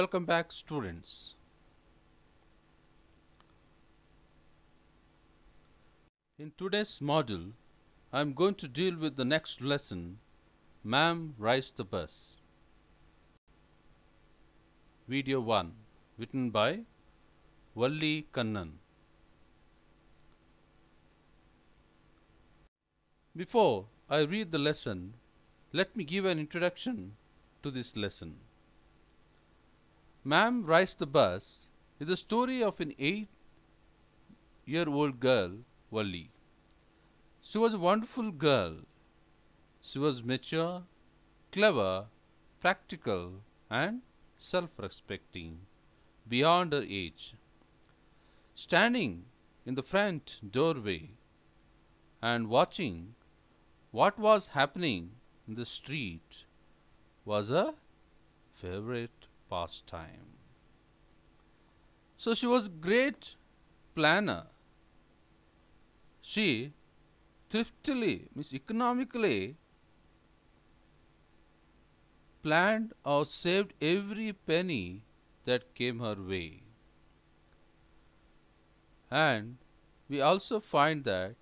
Welcome back students. In today's module, I am going to deal with the next lesson, Ma'am Rise the Bus. Video 1, written by Vali Kannan. Before I read the lesson, let me give an introduction to this lesson. Ma'am Rides the Bus is the story of an eight year old girl, Wally. She was a wonderful girl. She was mature, clever, practical, and self respecting beyond her age. Standing in the front doorway and watching what was happening in the street was her favorite pastime. So she was great planner. She thriftily, means economically, planned or saved every penny that came her way. And we also find that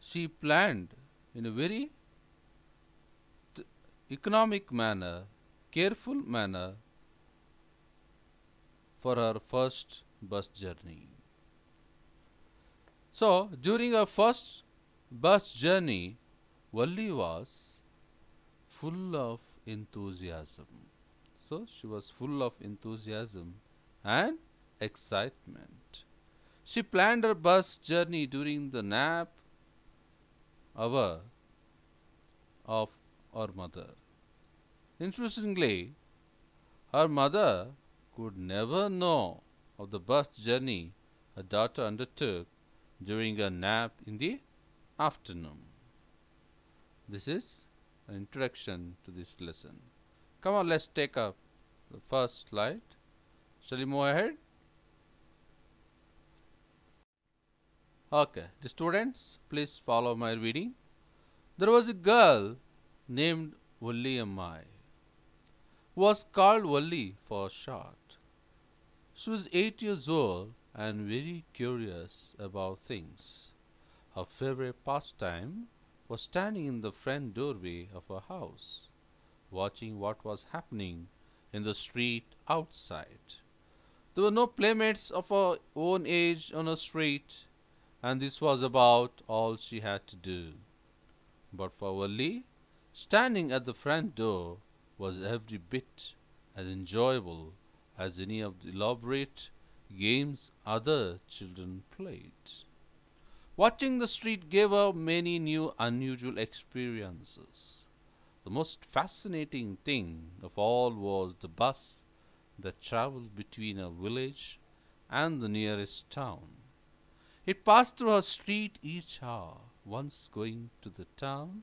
she planned in a very economic manner, careful manner for her first bus journey. So, during her first bus journey, Valli was full of enthusiasm. So, she was full of enthusiasm and excitement. She planned her bus journey during the nap hour of her mother. Interestingly, her mother could never know of the bus journey her daughter undertook during a nap in the afternoon. This is an introduction to this lesson. Come on, let's take up the first slide. Shall we move ahead? Okay, the students, please follow my reading. There was a girl named Valli Amai, who was called Wally for short. She was eight years old and very curious about things. Her favorite pastime was standing in the front doorway of her house, watching what was happening in the street outside. There were no playmates of her own age on her street, and this was about all she had to do. But for Wally, standing at the front door was every bit as enjoyable as any of the elaborate games other children played. Watching the street gave her many new unusual experiences. The most fascinating thing of all was the bus that traveled between her village and the nearest town. It passed through her street each hour, once going to the town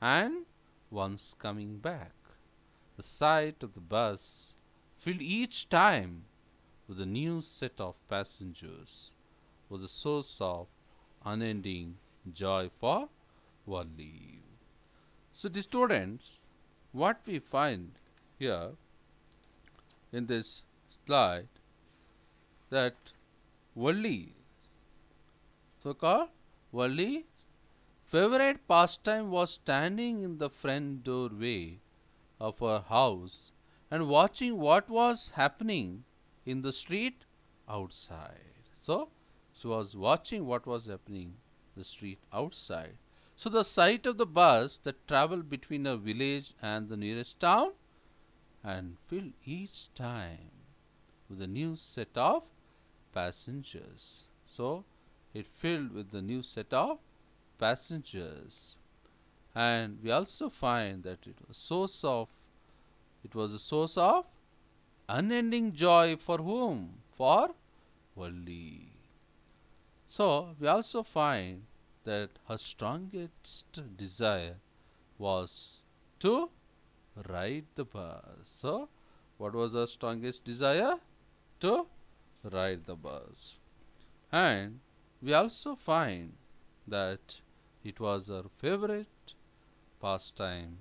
and once coming back. The sight of the bus filled each time with a new set of passengers, was a source of unending joy for Wally. So, the students, what we find here in this slide that Wally, so called Wally, favorite pastime was standing in the front doorway of her house and watching what was happening in the street outside. So, she was watching what was happening the street outside. So, the sight of the bus that traveled between a village and the nearest town and filled each time with a new set of passengers. So, it filled with the new set of passengers. And we also find that it was source of it was a source of unending joy for whom? For worldly So we also find that her strongest desire was to ride the bus. So what was her strongest desire? To ride the bus. And we also find that it was her favorite pastime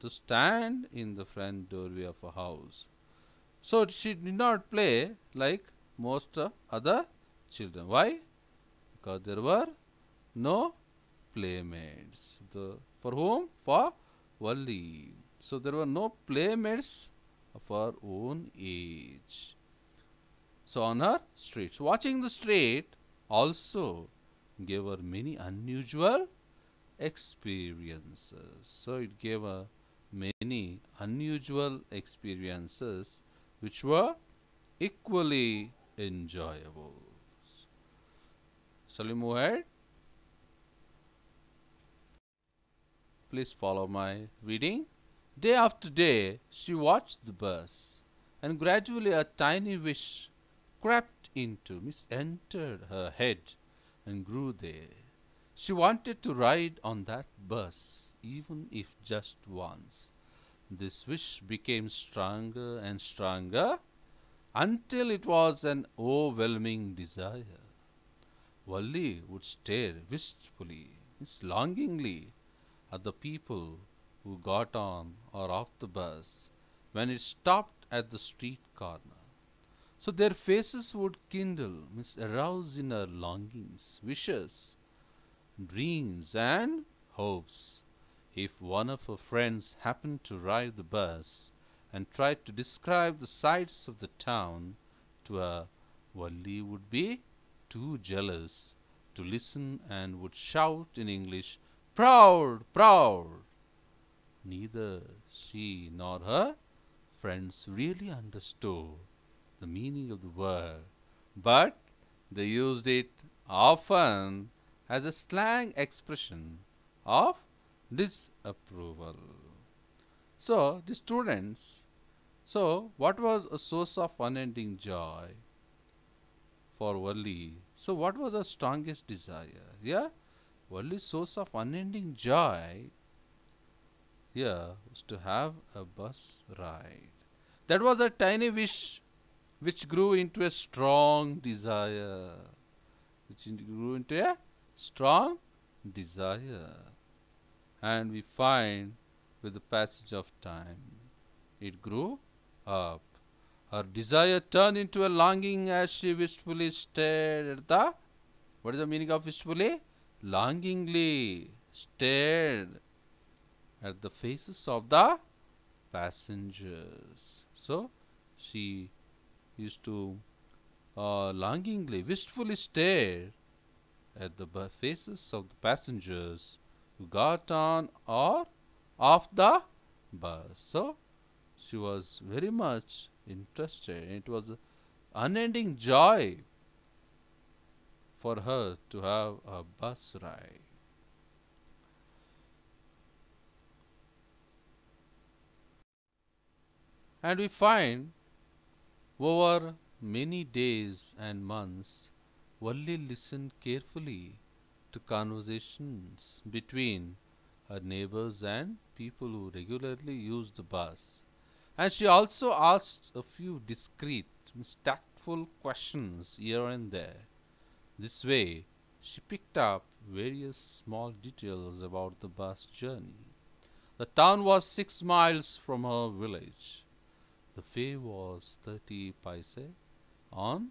to stand in the front doorway of a house. So she did not play like most other children. Why? Because there were no playmates. The, for whom? For Wally. So there were no playmates of her own age. So on her streets. Watching the street also gave her many unusual experiences. So it gave her many unusual experiences which were equally enjoyable. Salim, we Please follow my reading. Day after day, she watched the bus, and gradually a tiny wish crept into, misentered her head, and grew there. She wanted to ride on that bus even if just once. This wish became stronger and stronger until it was an overwhelming desire. Wally would stare wistfully, longingly, at the people who got on or off the bus when it stopped at the street corner. So their faces would kindle, means arouse in her longings, wishes, dreams, and hopes. If one of her friends happened to ride the bus and tried to describe the sights of the town to her, Wally would be too jealous to listen and would shout in English, Proud! Proud! Neither she nor her friends really understood the meaning of the word, but they used it often as a slang expression of disapproval. So the students, so what was a source of unending joy for Wali? So what was the strongest desire? Yeah, Wali's source of unending joy yeah was to have a bus ride. That was a tiny wish which grew into a strong desire. Which grew into a strong desire and we find with the passage of time it grew up. Her desire turned into a longing as she wistfully stared at the. What is the meaning of wistfully? Longingly stared at the faces of the passengers. So she used to uh, longingly, wistfully stare at the faces of the passengers got on or off the bus. So she was very much interested. It was unending joy for her to have a bus ride. And we find over many days and months, only listen carefully conversations between her neighbors and people who regularly use the bus. And she also asked a few discreet, tactful questions here and there. This way, she picked up various small details about the bus journey. The town was six miles from her village. The fare was 30 paise on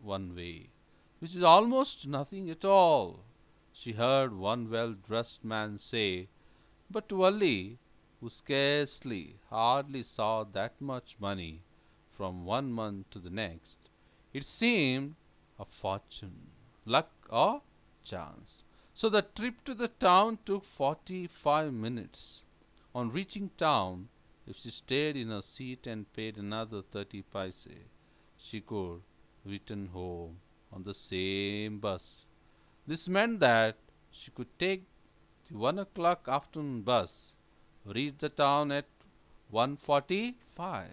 one way, which is almost nothing at all she heard one well-dressed man say, but to Ali, who scarcely, hardly saw that much money from one month to the next, it seemed a fortune, luck or chance. So the trip to the town took 45 minutes. On reaching town, if she stayed in her seat and paid another 30 paise, she could return home on the same bus this meant that she could take the 1 o'clock afternoon bus, reach the town at 1.45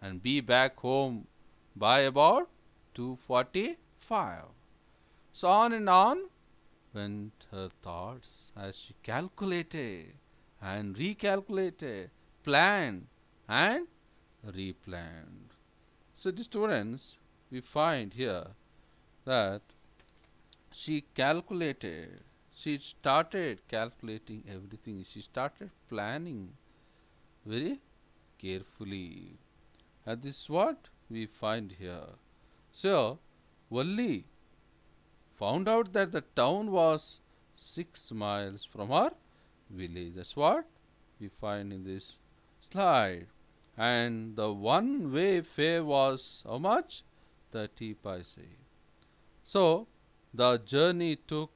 and be back home by about 2.45. So on and on went her thoughts as she calculated and recalculated, planned and replanned. So the students, we find here that she calculated she started calculating everything she started planning very carefully and this is what we find here so Valli found out that the town was 6 miles from her village that's what we find in this slide and the one way fare was how much 30 paise so the journey took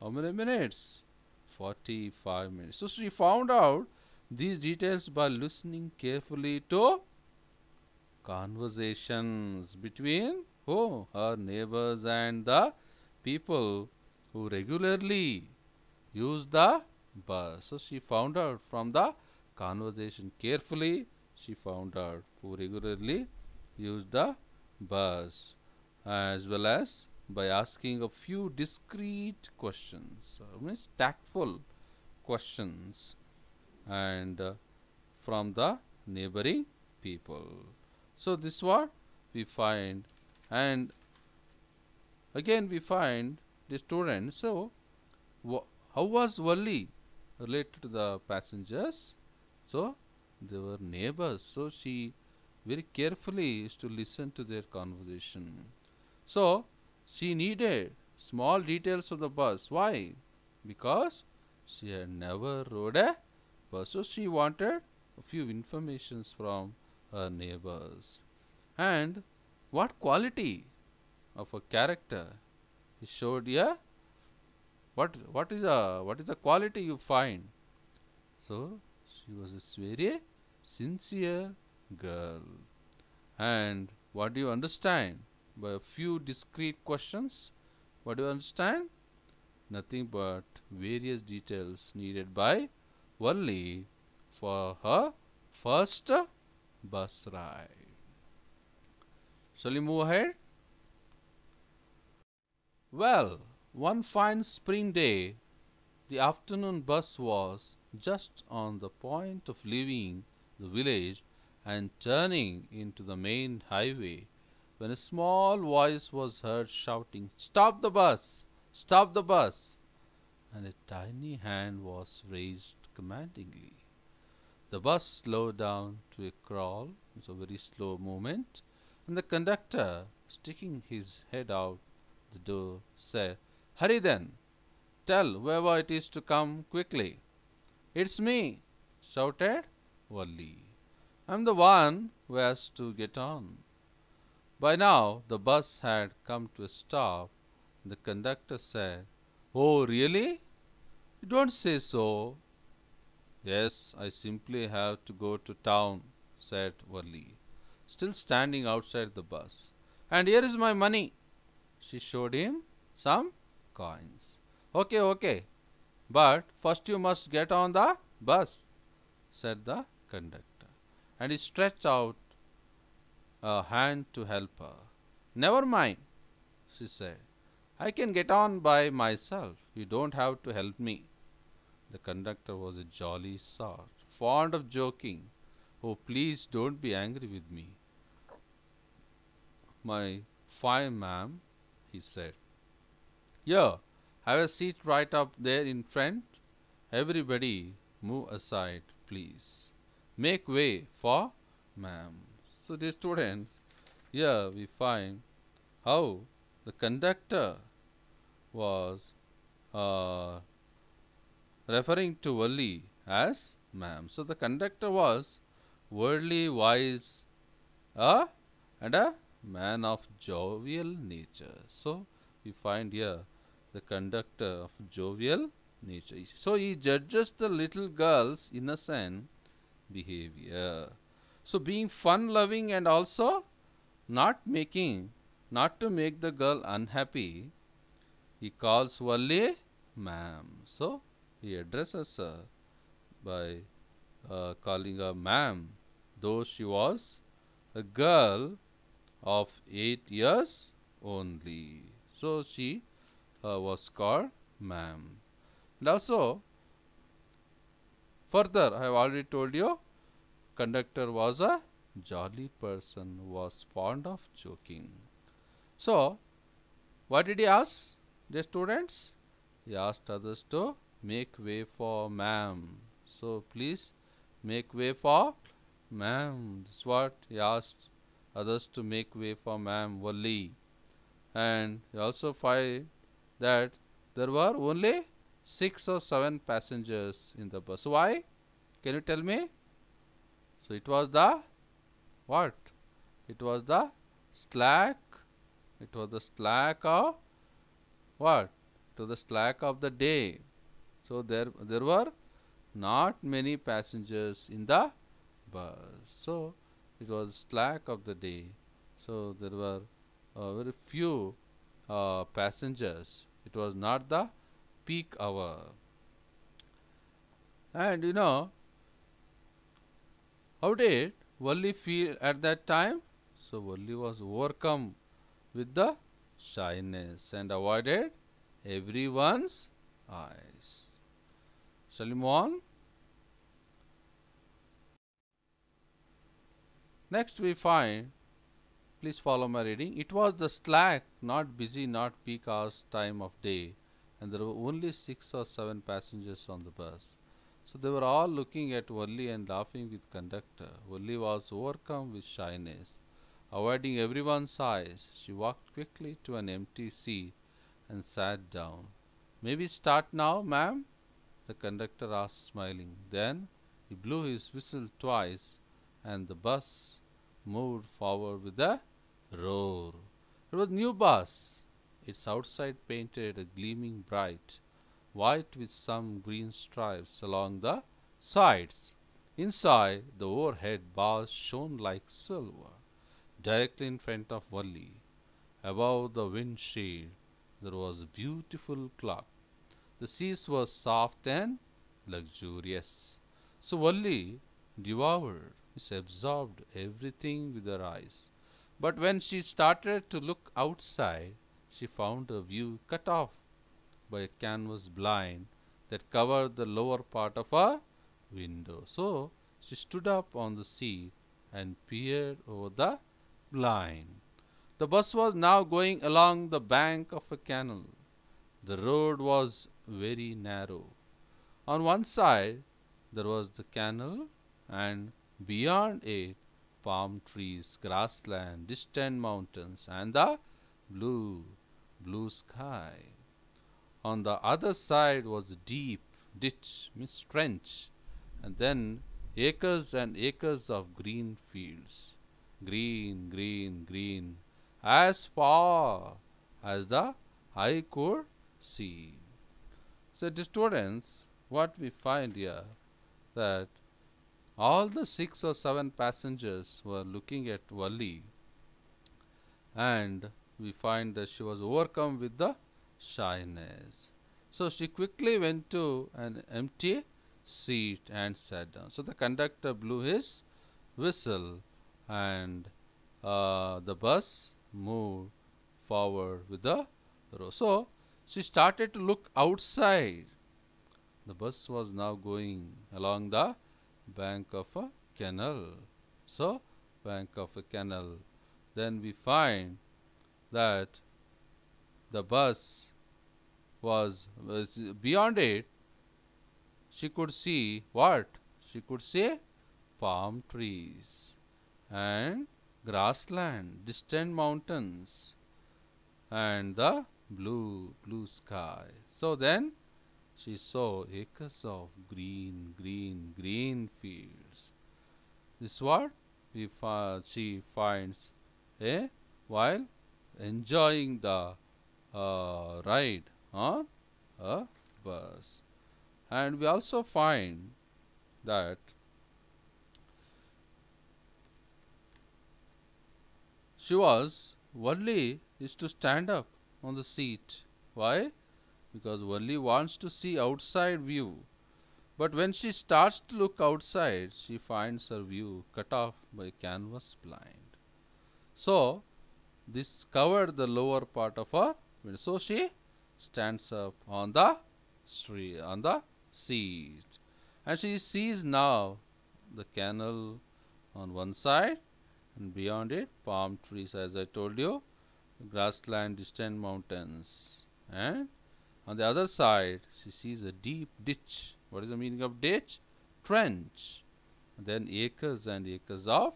how many minutes? 45 minutes. So she found out these details by listening carefully to conversations between who? Her neighbors and the people who regularly use the bus. So she found out from the conversation carefully. She found out who regularly use the bus as well as by asking a few discreet questions, uh, means tactful questions, and uh, from the neighboring people. So this what we find, and again we find the student. So how was Wali related to the passengers? So they were neighbors. So she very carefully is to listen to their conversation. So she needed small details of the bus. Why? Because she had never rode a bus. So she wanted a few informations from her neighbors. And what quality of a character is showed here? What what is a what is the quality you find? So she was a very sincere girl. And what do you understand? by a few discrete questions. What do you understand? Nothing but various details needed by only for her first bus ride. Shall we move ahead? Well, one fine spring day, the afternoon bus was just on the point of leaving the village and turning into the main highway when a small voice was heard shouting, Stop the bus! Stop the bus! And a tiny hand was raised commandingly. The bus slowed down to a crawl, it's a very slow movement, and the conductor, sticking his head out the door, said, Hurry then! Tell whoever it is to come quickly. It's me, shouted Wally. I'm the one who has to get on. By now the bus had come to a stop. The conductor said, Oh, really? You don't say so. Yes, I simply have to go to town, said Worley, still standing outside the bus. And here is my money. She showed him some coins. Okay, okay. But first you must get on the bus, said the conductor. And he stretched out a hand to help her. Never mind, she said. I can get on by myself. You don't have to help me. The conductor was a jolly sort, fond of joking. Oh, please don't be angry with me. My fine, ma'am, he said. Yeah, have a seat right up there in front. Everybody move aside, please. Make way for ma'am. So the students, here we find how the conductor was uh, referring to Wali as ma'am. So the conductor was worldly wise uh, and a man of jovial nature. So we find here the conductor of jovial nature. So he judges the little girl's innocent behavior. So being fun loving and also not making, not to make the girl unhappy, he calls Valli ma'am. So he addresses her by uh, calling her ma'am, though she was a girl of 8 years only. So she uh, was called ma'am. And also, further, I have already told you conductor was a jolly person, was fond of joking. So, what did he ask the students? He asked others to make way for ma'am. So, please make way for ma'am. That's what he asked others to make way for ma'am Only, And he also find that there were only six or seven passengers in the bus. Why? Can you tell me? So it was the what? It was the slack. It was the slack of what? To the slack of the day. So there there were not many passengers in the bus. So it was slack of the day. So there were uh, very few uh, passengers. It was not the peak hour. And you know, how did Valli feel at that time? So Valli was overcome with the shyness and avoided everyone's eyes. Shall we move on? Next we find, please follow my reading. It was the slack, not busy, not peak hours time of day and there were only six or seven passengers on the bus. So they were all looking at Valli and laughing with conductor. Valli was overcome with shyness. Avoiding everyone's eyes, she walked quickly to an empty seat and sat down. May we start now, ma'am? The conductor asked, smiling. Then he blew his whistle twice and the bus moved forward with a roar. It was new bus. Its outside painted a gleaming bright white with some green stripes along the sides. Inside, the overhead bars shone like silver, directly in front of Wally. Above the windshield, there was a beautiful clock. The seats were soft and luxurious. So Wally devoured, she absorbed everything with her eyes. But when she started to look outside, she found her view cut off by a canvas blind that covered the lower part of a window. So she stood up on the seat and peered over the blind. The bus was now going along the bank of a canal. The road was very narrow. On one side there was the canal and beyond it palm trees, grassland, distant mountains and the blue, blue sky on the other side was a deep ditch means trench and then acres and acres of green fields green green green as far as the eye could see so the students what we find here that all the six or seven passengers were looking at Wali and we find that she was overcome with the shyness. So she quickly went to an empty seat and sat down. So the conductor blew his whistle and uh, the bus moved forward with the row. So she started to look outside. The bus was now going along the bank of a canal. So bank of a canal. Then we find that the bus was, beyond it she could see what she could see palm trees and grassland distant mountains and the blue blue sky so then she saw acres of green green green fields this is what she finds eh while enjoying the a ride on a bus. And we also find that she was only is to stand up on the seat. Why? Because only wants to see outside view. But when she starts to look outside, she finds her view cut off by canvas blind. So, this covered the lower part of her so she stands up on the street, on the seat, and she sees now the canal on one side, and beyond it, palm trees, as I told you, grassland, distant mountains, and on the other side, she sees a deep ditch. What is the meaning of ditch? Trench. And then acres and acres of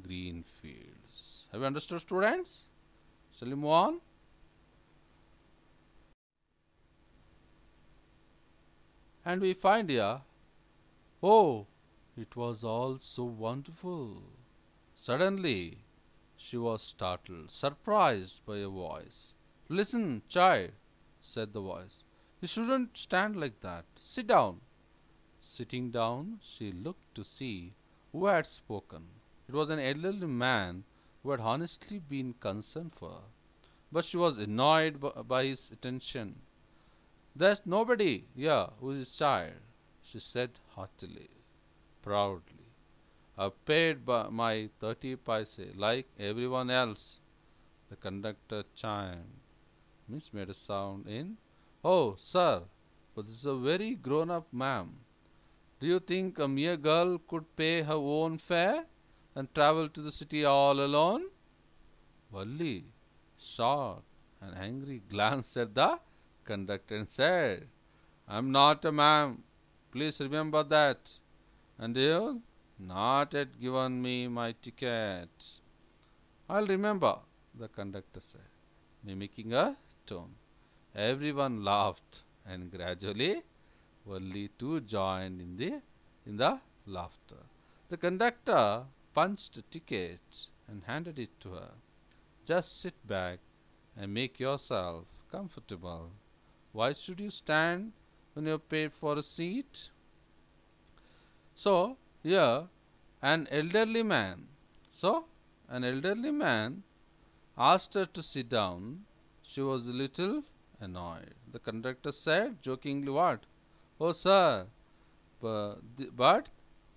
green fields. Have you understood, students? Shall we move on? and we find here, oh, it was all so wonderful. Suddenly, she was startled, surprised by a voice. Listen, child, said the voice. You shouldn't stand like that. Sit down. Sitting down, she looked to see who had spoken. It was an elderly man who had honestly been concerned for her, but she was annoyed by his attention. There's nobody here who is tired, she said haughtily, proudly. I paid my 30 paise like everyone else. The conductor chimed. Miss made a sound in, Oh, sir, but this is a very grown up ma'am. Do you think a mere girl could pay her own fare and travel to the city all alone? Valli shot an angry glance at the conductor and said, I'm not a man. Please remember that. And you not yet given me my ticket. I'll remember, the conductor said, mimicking a tone. Everyone laughed and gradually only two joined in the in the laughter. The conductor punched a ticket and handed it to her. Just sit back and make yourself comfortable. Why should you stand when you're paid for a seat? So, here, an elderly man. So, an elderly man asked her to sit down. She was a little annoyed. The conductor said, jokingly, What? Oh, sir, but, but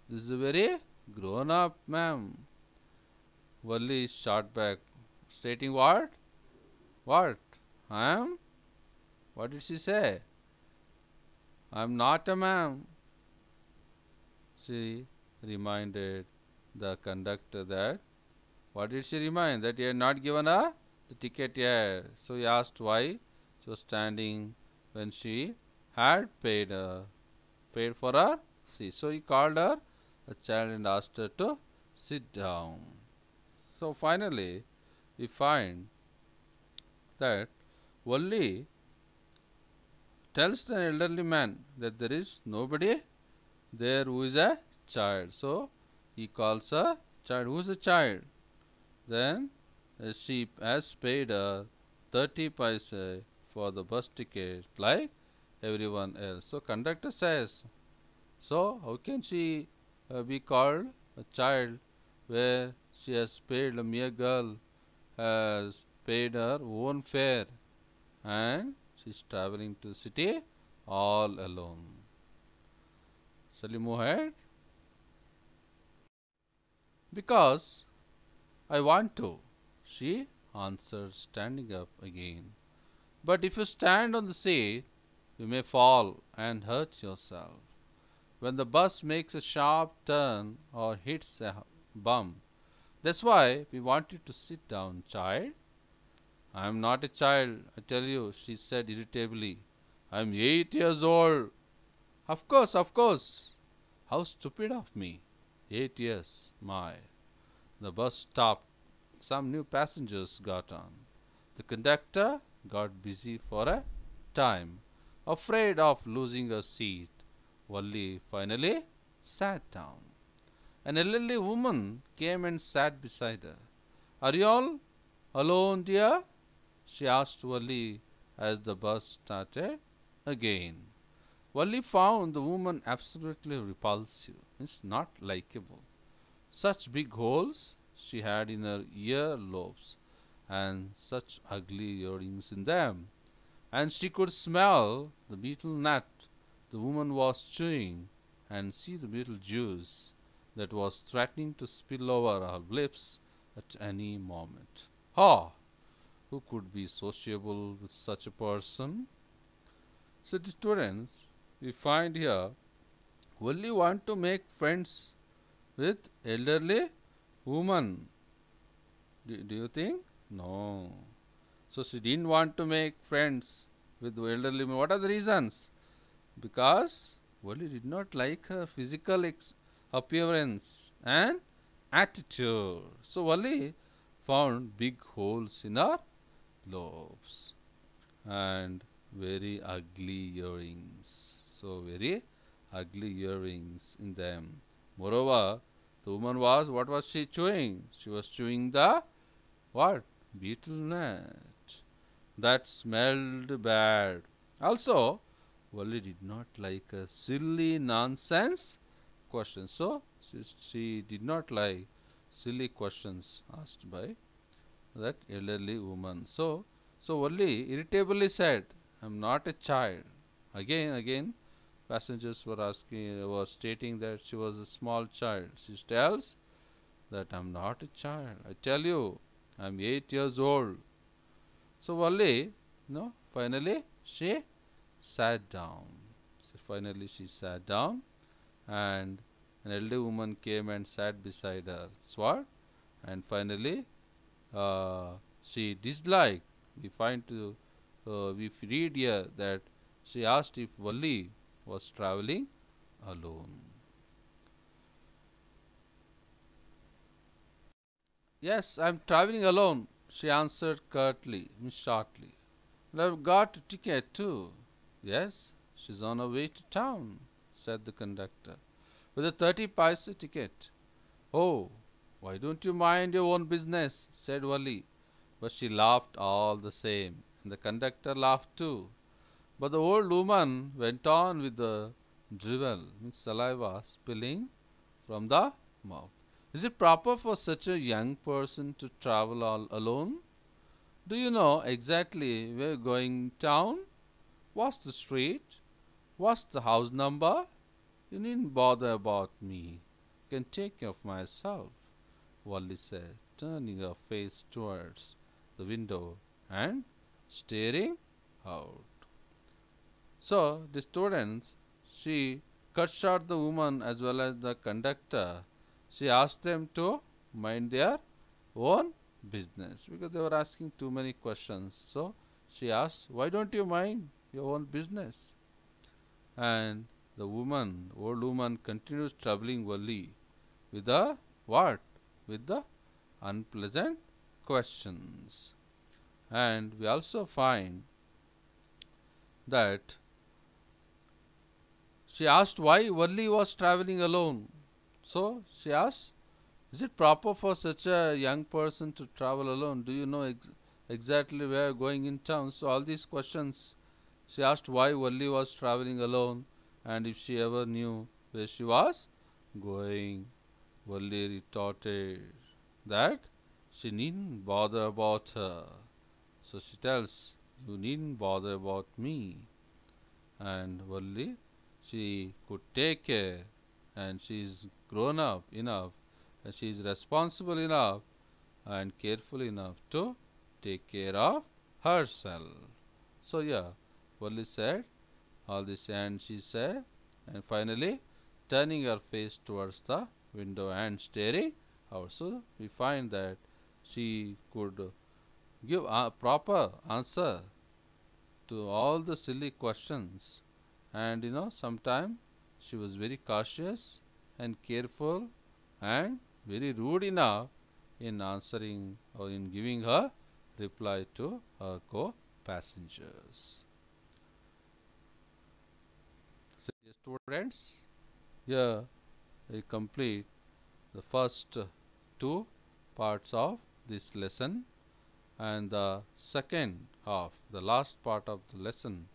this is a very grown up, ma'am. Wally shot back, stating, What? What? I am what did she say? I'm not a ma'am. She reminded the conductor that. What did she remind? That he had not given her the ticket yet. So he asked why she was standing when she had paid her, uh, paid for her seat. So he called her a child and asked her to sit down. So finally, we find that only tells the elderly man that there is nobody there who is a child. So he calls a child. Who is a child? Then uh, she has paid a 30 paisa for the bus ticket like everyone else. So conductor says, so how can she uh, be called a child where she has paid a mere girl has paid her own fare and She's traveling to the city all alone. Shall we move ahead? Because I want to, she answered, standing up again. But if you stand on the sea, you may fall and hurt yourself. When the bus makes a sharp turn or hits a bump, that's why we want you to sit down, child, I am not a child, I tell you, she said irritably. I am eight years old. Of course, of course. How stupid of me. Eight years, my. The bus stopped. Some new passengers got on. The conductor got busy for a time, afraid of losing her seat. Wally finally sat down. An elderly woman came and sat beside her. Are you all alone, dear? she asked Wally as the bus started again. Wally found the woman absolutely repulsive, it's not likable. Such big holes she had in her ear lobes and such ugly earrings in them. And she could smell the betel nut the woman was chewing and see the betel juice that was threatening to spill over her lips at any moment. Ha! Oh, who could be sociable with such a person? So the students we find here only want to make friends with elderly woman. Do, do you think? No. So she didn't want to make friends with elderly women. What are the reasons? Because Wally did not like her physical appearance and attitude. So Wally found big holes in her lobes and very ugly earrings. So very ugly earrings in them. Moreover, the woman was what was she chewing? She was chewing the what? Beetle nut. that smelled bad. Also, Wally did not like a silly nonsense question. So she, she did not like silly questions asked by that elderly woman. So, so only irritably said, I am not a child. Again, again, passengers were asking, were stating that she was a small child. She tells that I am not a child. I tell you, I am eight years old. So only, no, finally she sat down. So finally she sat down, and an elderly woman came and sat beside her. What? and finally uh, she disliked. We find to uh, we read here that she asked if Valli was traveling alone. Yes, I am traveling alone, she answered curtly, shortly. I've got a ticket too. Yes, she's on her way to town, said the conductor, with a 30 paisa ticket. Oh, why don't you mind your own business? said Wali. But she laughed all the same, and the conductor laughed too. But the old woman went on with the drivel, means saliva, spilling from the mouth. Is it proper for such a young person to travel all alone? Do you know exactly where going town? What's the street? What's the house number? You needn't bother about me. You can take care of myself. Wally said, uh, turning her face towards the window and staring out. So the students, she cut short the woman as well as the conductor. She asked them to mind their own business because they were asking too many questions. So she asked, Why don't you mind your own business? And the woman, old woman, continues troubling Wally with a what? with the unpleasant questions. And we also find that she asked why Valli was traveling alone. So she asked, Is it proper for such a young person to travel alone? Do you know ex exactly where going in town? So all these questions she asked why Valli was traveling alone and if she ever knew where she was going. Only retorted that she needn't bother about her. So she tells, You needn't bother about me. And only she could take care, and she's grown up enough, and she's responsible enough, and careful enough to take care of herself. So, yeah, Valli said all this, and she said, and finally turning her face towards the window and staring also we find that she could give a proper answer to all the silly questions and you know sometimes she was very cautious and careful and very rude enough in answering or in giving her reply to her co-passengers. So, students, here we complete the first two parts of this lesson and the second half, the last part of the lesson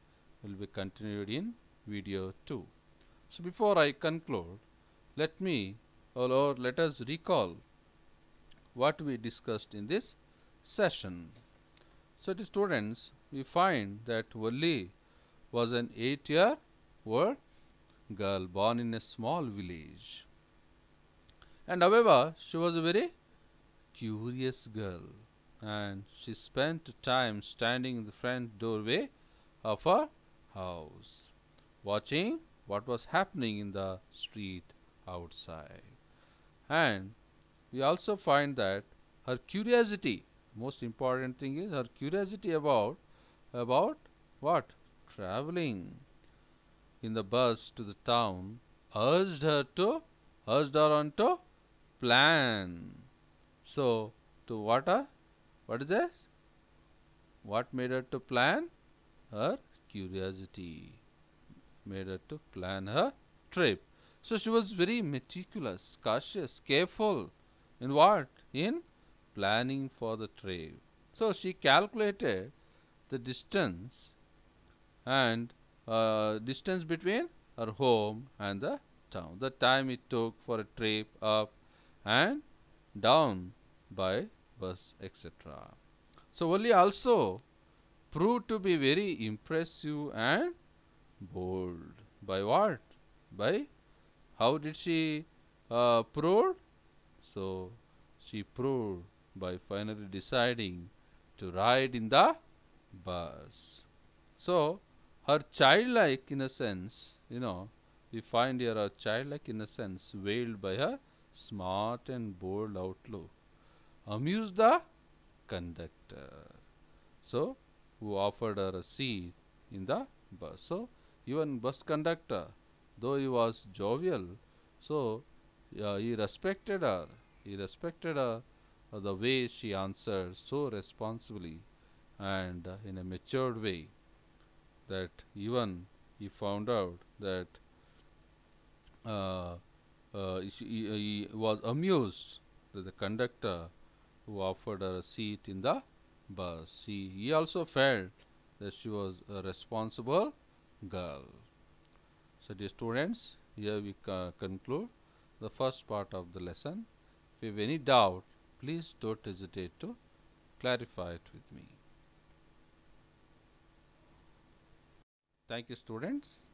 will be continued in video 2. So, before I conclude, let me oh or let us recall what we discussed in this session. So, the students, we find that Valli was an 8-year word girl born in a small village. And however, she was a very curious girl and she spent time standing in the front doorway of her house, watching what was happening in the street outside. And we also find that her curiosity, most important thing is her curiosity about about what? Traveling in the bus to the town urged her to urged her on to plan. So to what a, What is this? What made her to plan? Her curiosity made her to plan her trip. So she was very meticulous, cautious, careful in what? In planning for the trip. So she calculated the distance and uh, distance between her home and the town. The time it took for a trip up and down by bus, etc. So, Wali also proved to be very impressive and bold. By what? By how did she uh, prove? So, she proved by finally deciding to ride in the bus. So, her childlike innocence, you know, we find here her childlike innocence veiled by her smart and bold outlook, amused the conductor. So, who offered her a seat in the bus. So, even bus conductor, though he was jovial, so uh, he respected her. He respected her uh, the way she answered so responsibly and uh, in a matured way that even he found out that uh, uh, he, he, was amused that the conductor who offered her a seat in the bus. He, he also felt that she was a responsible girl. So, dear students, here we conclude the first part of the lesson. If you have any doubt, please don't hesitate to clarify it with me. Thank you students.